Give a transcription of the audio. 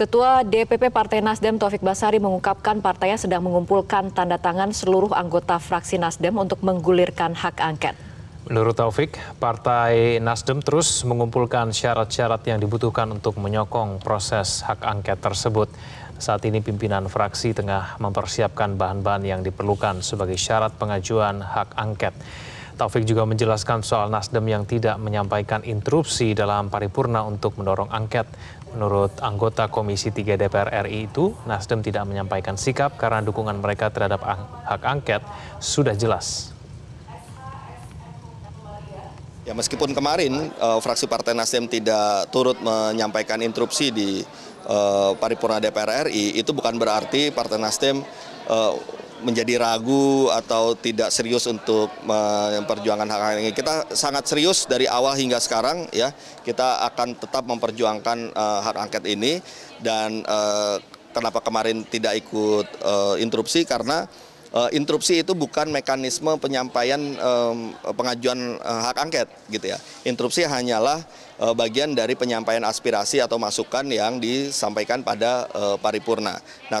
Ketua DPP Partai Nasdem Taufik Basari mengungkapkan partainya sedang mengumpulkan tanda tangan seluruh anggota fraksi Nasdem untuk menggulirkan hak angket. Menurut Taufik, Partai Nasdem terus mengumpulkan syarat-syarat yang dibutuhkan untuk menyokong proses hak angket tersebut. Saat ini pimpinan fraksi tengah mempersiapkan bahan-bahan yang diperlukan sebagai syarat pengajuan hak angket. Taufik juga menjelaskan soal Nasdem yang tidak menyampaikan interupsi dalam paripurna untuk mendorong angket. Menurut anggota Komisi 3 DPR RI itu, Nasdem tidak menyampaikan sikap karena dukungan mereka terhadap ang hak angket sudah jelas. Ya meskipun kemarin uh, fraksi Partai Nasdem tidak turut menyampaikan interupsi di uh, paripurna DPR RI, itu bukan berarti Partai Nasdem uh, menjadi ragu atau tidak serius untuk memperjuangkan hak hak ini. Kita sangat serius dari awal hingga sekarang ya. Kita akan tetap memperjuangkan uh, hak angket ini dan uh, kenapa kemarin tidak ikut uh, interupsi karena uh, interupsi itu bukan mekanisme penyampaian um, pengajuan uh, hak angket gitu ya. Interupsi hanyalah uh, bagian dari penyampaian aspirasi atau masukan yang disampaikan pada uh, paripurna. Nah